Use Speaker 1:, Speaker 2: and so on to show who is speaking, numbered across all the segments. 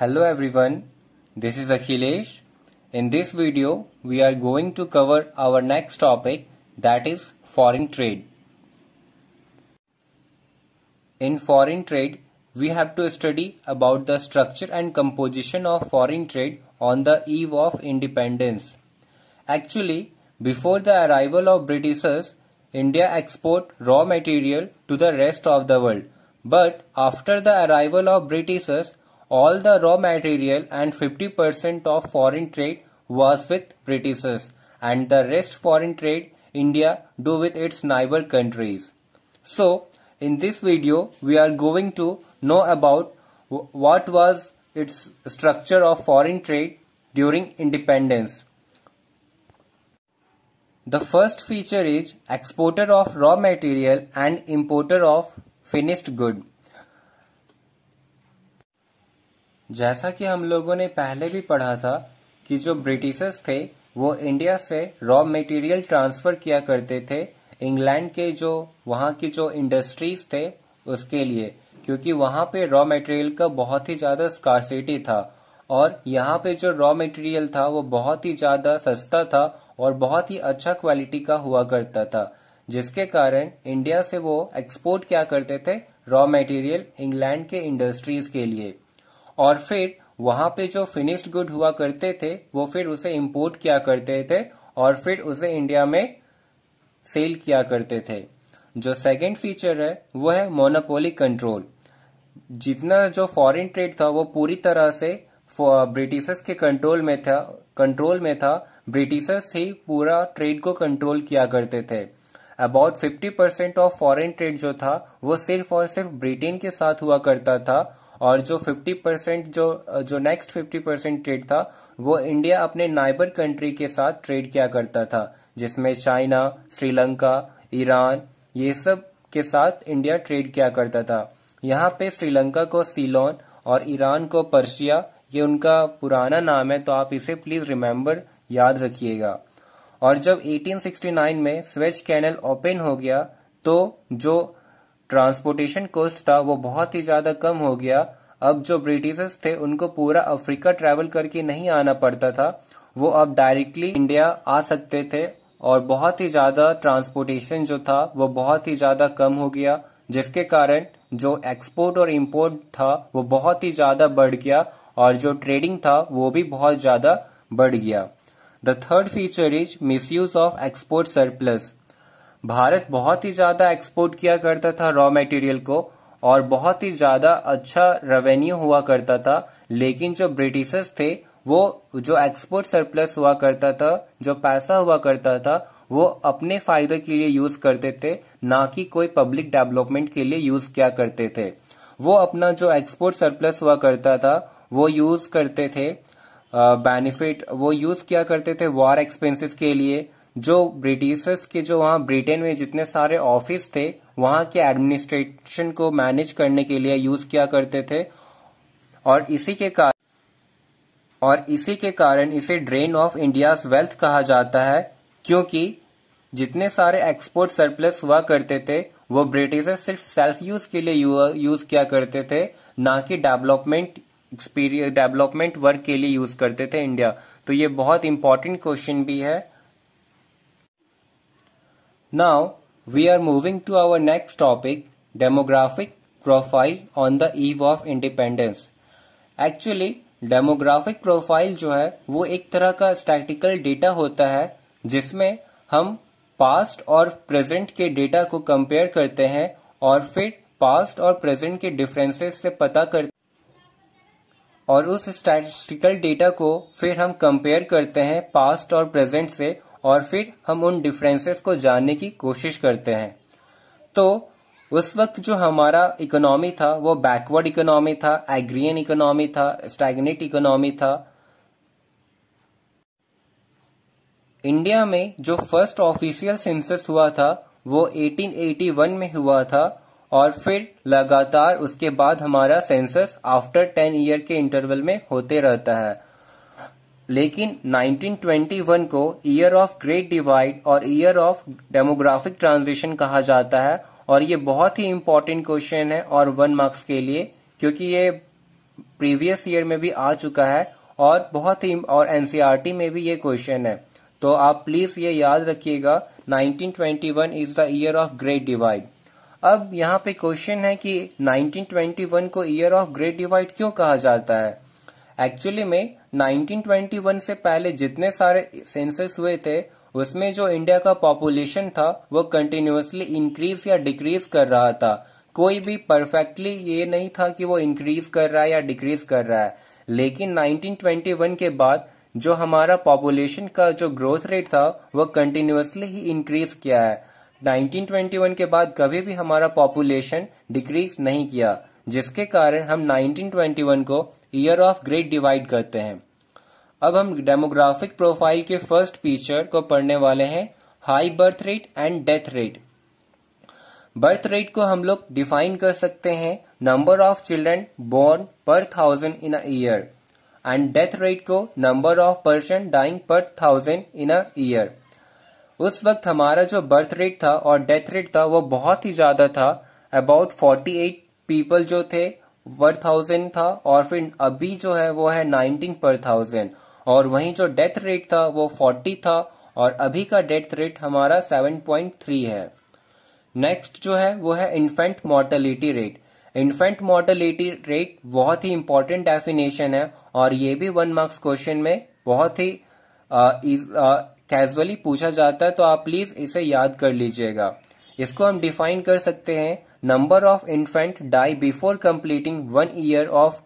Speaker 1: Hello everyone, this is Akhilesh. In this video, we are going to cover our next topic that is foreign trade. In foreign trade, we have to study about the structure and composition of foreign trade on the eve of independence. Actually, before the arrival of Britishers, India export raw material to the rest of the world. But after the arrival of Britishers, all the raw material and 50% of foreign trade was with Britishers and the rest foreign trade India do with its neighbor countries. So in this video we are going to know about what was its structure of foreign trade during independence. The first feature is exporter of raw material and importer of finished good. जैसा कि हम लोगों ने पहले भी पढ़ा था कि जो ब्रिटिशर्स थे वो इंडिया से रॉ मटेरियल ट्रांसफर किया करते थे इंग्लैंड के जो वहाँ की जो इंडस्ट्रीज थे उसके लिए क्योंकि वहाँ पे रॉ मटेरियल का बहुत ही ज्यादा स्कॉसिटी था और यहाँ पे जो रॉ मटेरियल था वो बहुत ही ज्यादा सस्ता था और बहुत ही अच्छा क्वालिटी का हुआ करता था जिसके कारण इंडिया से वो एक्सपोर्ट क्या करते थे रॉ मटेरियल इंग्लैंड के इंडस्ट्रीज के लिए और फिर वहां पे जो फिनिश्ड गुड हुआ करते थे वो फिर उसे इम्पोर्ट किया करते थे और फिर उसे इंडिया में सेल किया करते थे जो सेकंड फीचर है वो है मोनोपोली कंट्रोल जितना जो फॉरेन ट्रेड था वो पूरी तरह से ब्रिटिशर्स uh, के कंट्रोल में था कंट्रोल में था ब्रिटिशर्स ही पूरा ट्रेड को कंट्रोल किया करते थे about 50 percent of foreign trade जो था वो सिर्फ और सिर्फ ब्रिटेन के साथ हुआ करता था और जो 50 परसेंट जो जो नेक्स्ट 50 परसेंट ट्रेड था वो इंडिया अपने नाइबर कंट्री के साथ ट्रेड किया करता था जिसमें चाइना श्रीलंका ईरान ये सब के साथ इंडिया ट्रेड किया करता था यहाँ पे श्रीलंका को सीलोन और ईरान को पर्शिया ये उनका पुराना नाम है तो आप इसे प्लीज रिमेम्बर याद रखिएगा और जब 1869 में स्वेज कैनल ओपन हो गया तो जो ट्रांसपोर्टेशन कॉस्ट था वो बहुत ही ज्यादा कम हो गया अब जो ब्रिटिशर्स थे उनको पूरा अफ्रीका ट्रेवल करके नहीं आना पड़ता था वो अब डायरेक्टली इंडिया आ सकते थे और बहुत ही ज्यादा ट्रांसपोर्टेशन जो था वो बहुत ही ज्यादा कम हो गया जिसके कारण जो एक्सपोर्ट और इम्पोर्ट था वो बहुत ही ज्यादा बढ़ गया और जो ट्रेडिंग था वो भी बहुत ज्यादा बढ़ गया the third feature is misuse of export surplus Bharat बहुत ही ज़्यादा एक्सपोर्ट किया करता था रॉ मटेरियल को और बहुत ही ज़्यादा अच्छा रेवेन्यू हुआ करता था लेकिन जो ब्रिटिशर्स थे वो जो एक्सपोर्ट सरप्लस हुआ करता था जो पैसा हुआ करता था वो अपने फायदे के लिए यूज करते थे ना कि कोई पब्लिक डेवलपमेंट के लिए यूज किया करते थे वो अपना जो एक्सपोर्ट सरप्लस हुआ करता था वो यूज करते थे बेनिफिट वो यूज किया करते थे वॉर एक्सपेंसेस के लिए जो ब्रिटिशर्स के जो वहाँ ब्रिटेन में जितने सारे ऑफिस थे वहां के एडमिनिस्ट्रेशन को मैनेज करने के लिए यूज किया करते थे और इसी के कारण और इसी के कारण इसे ड्रेन ऑफ इंडिया वेल्थ कहा जाता है क्योंकि जितने सारे एक्सपोर्ट सरप्लस हुआ करते थे वो ब्रिटिशर्स सिर्फ सेल्फ यूज के लिए यूज किया करते थे ना कि डेवलपमेंट डेवलपमेंट वर्क के लिए यूज करते थे इंडिया तो ये बहुत इंपॉर्टेंट क्वेश्चन भी है Now we are moving to our next topic demographic profile on the eve of independence actually demographic profile जो है वो एक तरह का स्टैटिकल डेटा होता है जिसमें हम पास्ट और प्रेजेंट के डेटा को कंपेयर करते हैं और फिर पास्ट और प्रेजेंट के डिफरेंसेस से पता करते और उस स्टैटिस्टिकल डेटा को फिर हम कंपेयर करते हैं पास्ट और प्रेजेंट से और फिर हम उन डिफरेंसेस को जानने की कोशिश करते हैं तो उस वक्त जो हमारा इकोनॉमी था वो बैकवर्ड इकोनॉमी था एग्रियन इकोनॉमी था स्टैगनेट इकोनॉमी था इंडिया में जो फर्स्ट ऑफिशियल सेंसस हुआ था वो 1881 में हुआ था और फिर लगातार उसके बाद हमारा सेंसस आफ्टर 10 ईयर के इंटरवल में होते रहता है लेकिन 1921 को ईयर ऑफ ग्रेट डिवाइड और ईयर ऑफ डेमोग्राफिक ट्रांजिशन कहा जाता है और ये बहुत ही इंपॉर्टेंट क्वेश्चन है और वन मार्क्स के लिए क्योंकि ये प्रीवियस ईयर में भी आ चुका है और बहुत ही और एनसीईआरटी e में भी ये क्वेश्चन है तो आप प्लीज ये याद रखिएगा 1921 is the year of great divide अब यहाँ पे क्वेश्चन है कि 1921 को ईयर ऑफ ग्रेट डिवाइड क्यों कहा जाता है एक्चुअली में 1921 से पहले जितने सारे सेंसस हुए थे उसमें जो इंडिया का पॉपुलेशन था वो कंटिन्यूसली इंक्रीज या डिक्रीज कर रहा था कोई भी परफेक्टली ये नहीं था कि वो इंक्रीज कर रहा है या डिक्रीज कर रहा है लेकिन 1921 के बाद जो हमारा पॉपुलेशन का जो ग्रोथ रेट था वो कंटिन्यूसली ही इंक्रीज किया है 1921 के बाद कभी भी हमारा पॉपुलेशन डिक्रीज नहीं किया जिसके कारण हम 1921 को ईयर ऑफ ग्रेट डिवाइड करते हैं अब हम डेमोग्राफिक प्रोफाइल के फर्स्ट फीचर को पढ़ने वाले हैं high birth rate and death rate birth rate को हम लोग डिफाइन कर सकते हैं number of children born per thousand in a year year and death rate को number of person dying per thousand in a year year उस वक्त हमारा जो बर्थ रेट था और डेथ रेट था वो बहुत ही ज्यादा था अबाउट फोर्टी एट पीपल जो थे पर थाउजेंड था और फिर अभी जो है वो है नाइनटीन पर थाउजेंड और वहीं जो डेथ रेट था वो फोर्टी था और अभी का डेथ रेट हमारा सेवन पॉइंट थ्री है नेक्स्ट जो है वो है infant mortality rate infant mortality rate बहुत ही इंपॉर्टेंट डेफिनेशन है और ये भी वन मार्क्स क्वेश्चन में बहुत ही कैजुअली पूछा जाता है तो आप प्लीज इसे याद कर लीजिएगा इसको हम डिफाइन कर सकते हैं number of infant die before completing one year of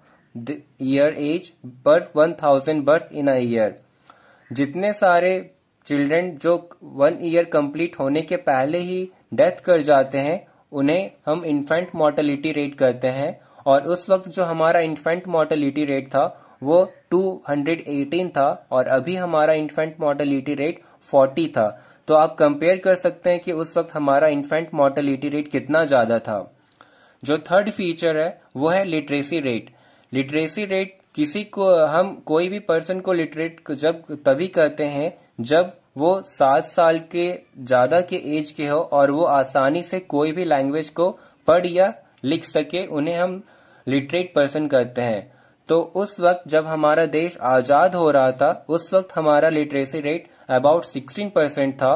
Speaker 1: the year age per 1000 birth in a जितने सारे चिल्ड्रेन जो वन ईयर कंप्लीट होने के पहले ही डेथ कर जाते हैं उन्हें हम इन्फेंट मॉर्टलिटी रेट करते हैं और उस वक्त जो हमारा इन्फेंट मोर्टलिटी रेट था वो टू हंड्रेड एटीन था और अभी हमारा इन्फेंट मॉर्टलिटी रेट फोर्टी था तो आप कंपेयर कर सकते हैं कि उस वक्त हमारा इन्फेंट मॉर्टेलिटी रेट कितना ज़्यादा था जो थर्ड फीचर है वो है लिटरेसी रेट लिटरेसी रेट किसी को हम कोई भी पर्सन को लिटरेट जब तभी कहते हैं जब वो सात साल के ज़्यादा के एज के हो और वो आसानी से कोई भी लैंग्वेज को पढ़ या लिख सके उन्हें हम लिटरेट पर्सन कहते हैं तो उस वक्त जब हमारा देश आज़ाद हो रहा था उस वक्त हमारा लिटरेसी रेट अबाउट 16 परसेंट था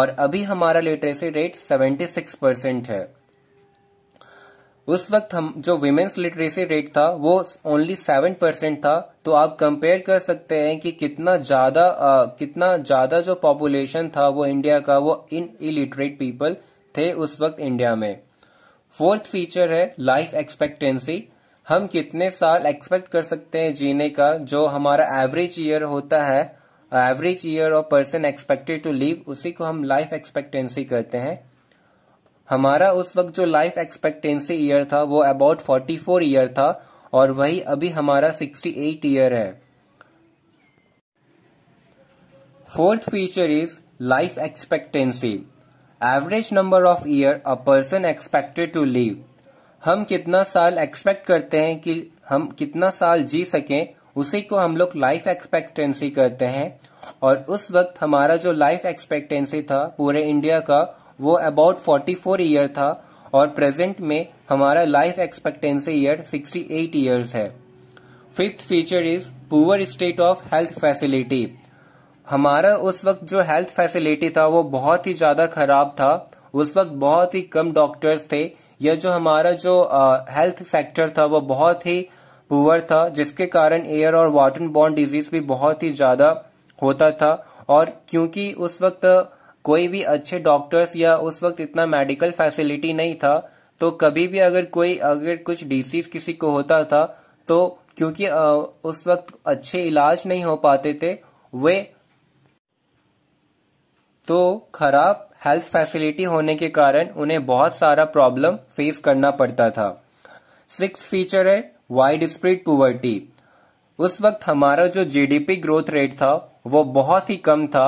Speaker 1: और अभी हमारा लिटरेसी रेट 76 परसेंट है उस वक्त हम जो विमेन्स लिटरेसी रेट था वो ओनली सेवन परसेंट था तो आप कंपेयर कर सकते हैं कि कितना ज्यादा कितना ज्यादा जो पॉपुलेशन था वो इंडिया का वो इन इलिटरेट पीपल थे उस वक्त इंडिया में फोर्थ फीचर है लाइफ एक्सपेक्टेंसी हम कितने साल एक्सपेक्ट कर सकते हैं जीने का जो हमारा एवरेज ईयर होता है average year of person expected to live उसी को हम लाइफ एक्सपेक्टेंसी कहते हैं हमारा उस वक्त जो लाइफ एक्सपेक्टेंसी ईयर था वो अबाउट 44 ईयर था और वही अभी हमारा 68 ईयर है fourth feature is life expectancy average number of year a person expected to live हम कितना साल एक्सपेक्ट करते हैं कि हम कितना साल जी सकें उसी को हम लोग लाइफ एक्सपेक्टेंसी कहते हैं और उस वक्त हमारा जो लाइफ एक्सपेक्टेंसी था पूरे इंडिया का वो अबाउट 44 ईयर था और प्रेजेंट में हमारा लाइफ एक्सपेक्टेंसी ईयर 68 ईयर्स है fifth feature is poor state of health facility हमारा उस वक्त जो हेल्थ फैसिलिटी था वो बहुत ही ज्यादा खराब था उस वक्त बहुत ही कम डॉक्टर्स थे या जो हमारा जो हेल्थ uh, सेक्टर था वो बहुत ही पुअर था जिसके कारण एयर और वाटर बॉर्न डिजीज भी बहुत ही ज्यादा होता था और क्योंकि उस वक्त कोई भी अच्छे डॉक्टर्स या उस वक्त इतना मेडिकल फैसिलिटी नहीं था तो कभी भी अगर कोई अगर कुछ डिसीज किसी को होता था तो क्योंकि उस वक्त अच्छे इलाज नहीं हो पाते थे वे तो खराब हेल्थ फैसिलिटी होने के कारण उन्हें बहुत सारा प्रॉब्लम फेस करना पड़ता था सिक्स फीचर है वाइड स्प्रेड पुवर्टी उस वक्त हमारा जो जीडीपी ग्रोथ रेट था वो बहुत ही कम था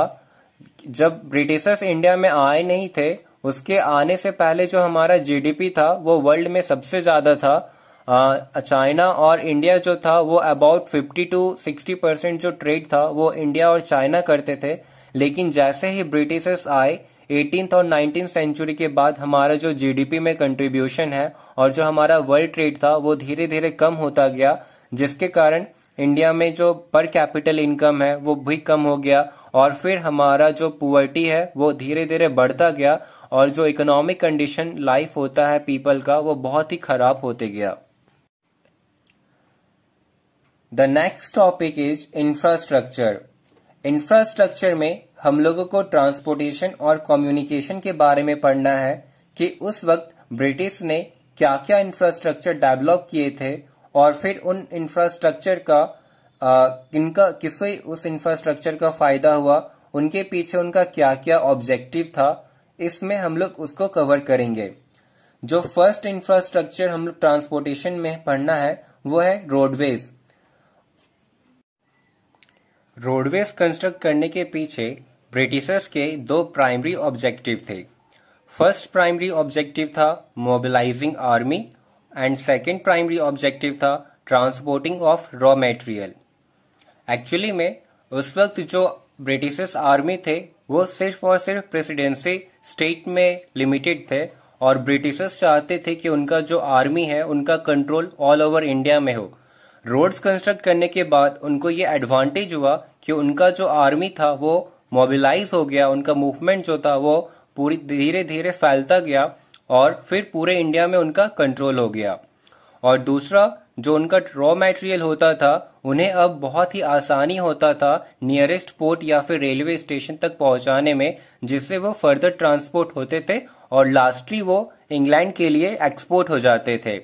Speaker 1: जब ब्रिटिशर्स इंडिया में आए नहीं थे उसके आने से पहले जो हमारा जीडीपी था वो वर्ल्ड में सबसे ज्यादा था चाइना और इंडिया जो था वो अबाउट 50 टू 60 परसेंट जो ट्रेड था वो इंडिया और चाइना करते थे लेकिन जैसे ही ब्रिटिशर्स आए एटीन और नाइनटीन सेंचुरी के बाद हमारा जो जीडीपी में कंट्रीब्यूशन है और जो हमारा वर्ल्ड ट्रेड था वो धीरे धीरे कम होता गया जिसके कारण इंडिया में जो पर कैपिटल इनकम है वो भी कम हो गया और फिर हमारा जो पुअर्टी है वो धीरे धीरे बढ़ता गया और जो इकोनॉमिक कंडीशन लाइफ होता है पीपल का वो बहुत ही खराब होते गया the next topic is infrastructure infrastructure में हम लोगों को ट्रांसपोर्टेशन और कम्युनिकेशन के बारे में पढ़ना है कि उस वक्त ब्रिटिश ने क्या क्या इंफ्रास्ट्रक्चर डेवलप किए थे और फिर उन इंफ्रास्ट्रक्चर का आ, इनका किसे उस इंफ्रास्ट्रक्चर का फायदा हुआ उनके पीछे उनका क्या क्या ऑब्जेक्टिव था इसमें हम लोग उसको कवर करेंगे जो फर्स्ट इंफ्रास्ट्रक्चर हम लोग ट्रांसपोर्टेशन में पढ़ना है वो है रोडवेज रोडवेज कंस्ट्रक्ट करने के पीछे ब्रिटिशर्स के दो प्राइमरी ऑब्जेक्टिव थे फर्स्ट प्राइमरी ऑब्जेक्टिव था mobilizing army and second primary objective था transporting of raw material actually में उस वक्त जो ब्रिटिशर्स आर्मी थे वो सिर्फ और सिर्फ प्रेसिडेंसी स्टेट में लिमिटेड थे और ब्रिटिशर्स चाहते थे कि उनका जो आर्मी है उनका कंट्रोल ऑल ओवर इंडिया में हो रोड्स कंस्ट्रक्ट करने के बाद उनको ये एडवांटेज हुआ कि उनका जो आर्मी था वो मोबिलाइज हो गया उनका मूवमेंट जो था वो पूरी धीरे धीरे फैलता गया और फिर पूरे इंडिया में उनका कंट्रोल हो गया और दूसरा जो उनका रॉ मटेरियल होता था उन्हें अब बहुत ही आसानी होता था नियरेस्ट पोर्ट या फिर रेलवे स्टेशन तक पहुंचाने में जिससे वो फर्दर ट्रांसपोर्ट होते थे और लास्टली वो इंग्लैंड के लिए एक्सपोर्ट हो जाते थे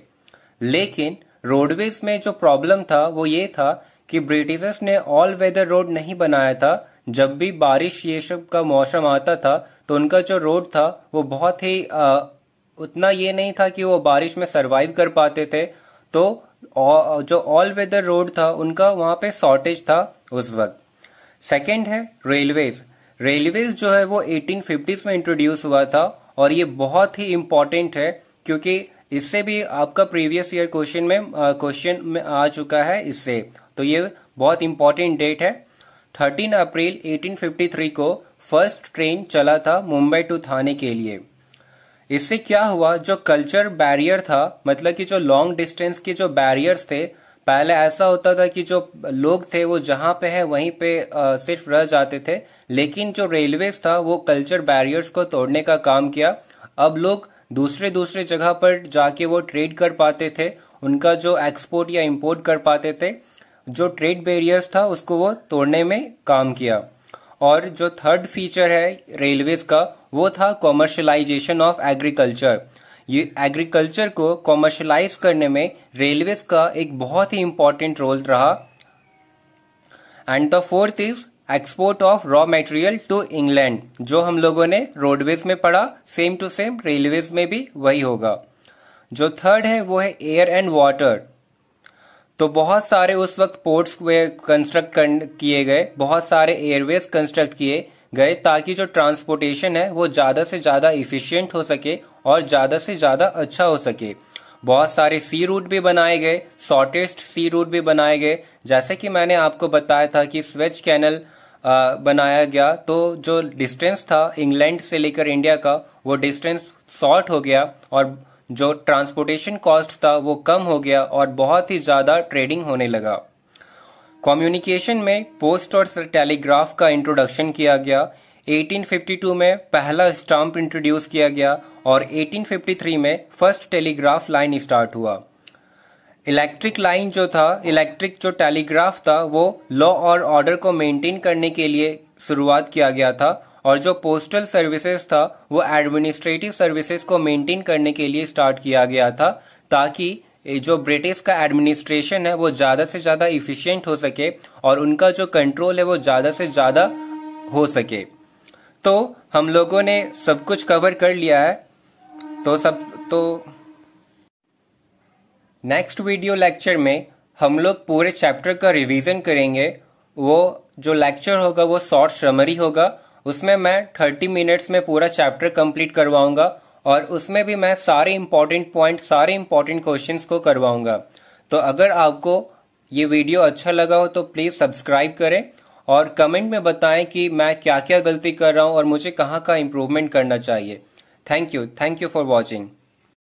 Speaker 1: लेकिन रोडवेज में जो प्रॉब्लम था वो ये था कि ब्रिटिशर्स ने ऑल वेदर रोड नहीं बनाया था जब भी बारिश ये सब का मौसम आता था तो उनका जो रोड था वो बहुत ही आ, उतना ये नहीं था कि वो बारिश में सरवाइव कर पाते थे तो जो ऑल वेदर रोड था उनका वहां पे शॉर्टेज था उस वक्त सेकंड है रेलवेज रेलवेज जो है वो 1850s में इंट्रोड्यूस हुआ था और ये बहुत ही इम्पोर्टेंट है क्योंकि इससे भी आपका प्रीवियस ईयर क्वेश्चन में क्वेश्चन में आ चुका है इससे तो ये बहुत इंपॉर्टेंट डेट है 13 अप्रैल 1853 को फर्स्ट ट्रेन चला था मुंबई टू थाने के लिए इससे क्या हुआ जो कल्चर बैरियर था मतलब कि जो लॉन्ग डिस्टेंस के जो बैरियर्स थे पहले ऐसा होता था कि जो लोग थे वो जहां पे है वहीं पे आ, सिर्फ रह जाते थे लेकिन जो रेलवेज था वो कल्चर बैरियर्स को तोड़ने का काम किया अब लोग दूसरे दूसरे जगह पर जाके वो ट्रेड कर पाते थे उनका जो एक्सपोर्ट या इम्पोर्ट कर पाते थे जो ट्रेड बैरियर्स था उसको वो तोड़ने में काम किया और जो थर्ड फीचर है रेलवेज का वो था कॉमर्शलाइजेशन ऑफ एग्रीकल्चर ये एग्रीकल्चर को कॉमर्शलाइज करने में रेलवेज का एक बहुत ही इंपॉर्टेंट रोल रहा and the fourth is export of raw material to England जो हम लोगों ने रोडवेज में पढ़ा सेम टू सेम रेलवेज में भी वही होगा जो थर्ड है वो है एयर एंड वाटर तो बहुत सारे उस वक्त पोर्ट्स कंस्ट्रक्ट किए गए बहुत सारे एयरवेज कंस्ट्रक्ट किए गए ताकि जो ट्रांसपोर्टेशन है वो ज्यादा से ज्यादा इफिशियंट हो सके और ज्यादा से ज्यादा अच्छा हो सके बहुत सारे सी रूट भी बनाए गए शॉर्टेस्ट सी रूट भी बनाए गए जैसे कि मैंने आपको बताया था कि स्वेच कैनल बनाया गया तो जो डिस्टेंस था इंग्लैंड से लेकर इंडिया का वो डिस्टेंस शॉर्ट हो गया और जो ट्रांसपोर्टेशन कॉस्ट था वो कम हो गया और बहुत ही ज़्यादा ट्रेडिंग होने लगा कम्युनिकेशन में पोस्ट और टेलीग्राफ का इंट्रोडक्शन किया गया 1852 में पहला स्टाम्प इंट्रोड्यूस किया गया और 1853 में फर्स्ट टेलीग्राफ लाइन स्टार्ट हुआ इलेक्ट्रिक लाइन जो था इलेक्ट्रिक जो टेलीग्राफ था वो लॉ और ऑर्डर को मेंटेन करने के लिए शुरुआत किया गया था और जो पोस्टल सर्विसेज था वो एडमिनिस्ट्रेटिव सर्विसेज को मेंटेन करने के लिए स्टार्ट किया गया था ताकि जो ब्रिटिश का एडमिनिस्ट्रेशन है वो ज़्यादा से ज़्यादा इफिशियंट हो सके और उनका जो कंट्रोल है वो ज़्यादा से ज़्यादा हो सके तो हम लोगों ने सब कुछ कवर कर लिया है तो सब तो नेक्स्ट वीडियो लेक्चर में हम लोग पूरे चैप्टर का रिवीजन करेंगे वो जो लेक्चर होगा वो शॉर्ट समरी होगा उसमें मैं 30 मिनट्स में पूरा चैप्टर कंप्लीट करवाऊंगा और उसमें भी मैं सारे इंपॉर्टेंट पॉइंट सारे इंपॉर्टेंट क्वेश्चन को करवाऊंगा तो अगर आपको ये वीडियो अच्छा लगा हो तो प्लीज़ सब्सक्राइब करें और कमेंट में बताएं कि मैं क्या क्या गलती कर रहा हूँ और मुझे कहाँ का इम्प्रूवमेंट करना चाहिए thank you thank you for watching